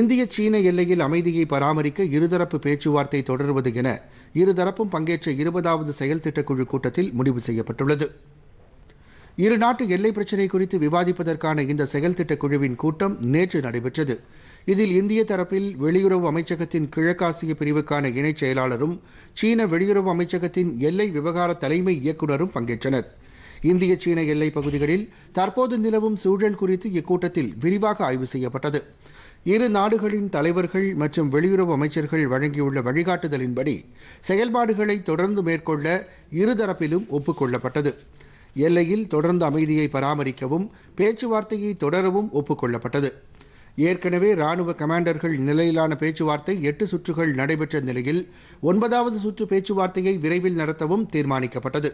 இந்திய சீன எல்லையில் அமைதியை பராமரிக்க இருதரப்பு பேச்சுவார்த்தை தொடருவது என இருதரப்பும் பங்கேற்ற இருபதாவது செயல் திட்டக்குழு கூட்டத்தில் முடிவு செய்யப்பட்டுள்ளது இருநாட்டு எல்லை பிரச்சினை குறித்து விவாதிப்பதற்கான இந்த செயல் திட்டக்குழுவின் கூட்டம் நேற்று நடைபெற்றது இதில் இந்திய தரப்பில் வெளியுறவு அமைச்சகத்தின் கிழக்காசிய பிரிவுக்கான இணைச் செயலாளரும் சீன வெளியுறவு அமைச்சகத்தின் எல்லை விவகார தலைமை இயக்குநரும் பங்கேற்றனா் இந்திய சீன எல்லைப் பகுதிகளில் தற்போது நிலவும் சூழல் குறித்து இக்கூட்டத்தில் விரிவாக ஆய்வு செய்யப்பட்டது இரு நாடுகளின் தலைவர்கள் மற்றும் வெளியுறவு அமைச்சர்கள் வழங்கியுள்ள வழிகாட்டுதலின்படி செயல்பாடுகளை தொடர்ந்து மேற்கொள்ள இருதரப்பிலும் ஒப்புக்கொள்ளப்பட்டது எல்லையில் தொடர்ந்து அமைதியை பராமரிக்கவும் பேச்சுவார்த்தையை தொடரவும் ஒப்புக்கொள்ளப்பட்டது ஏற்கனவே ராணுவ கமாண்டர்கள் நிலையிலான பேச்சுவார்த்தை எட்டு சுற்றுகள் நடைபெற்ற நிலையில் ஒன்பதாவது சுற்று பேச்சுவார்த்தையை விரைவில் நடத்தவும் தீர்மானிக்கப்பட்டது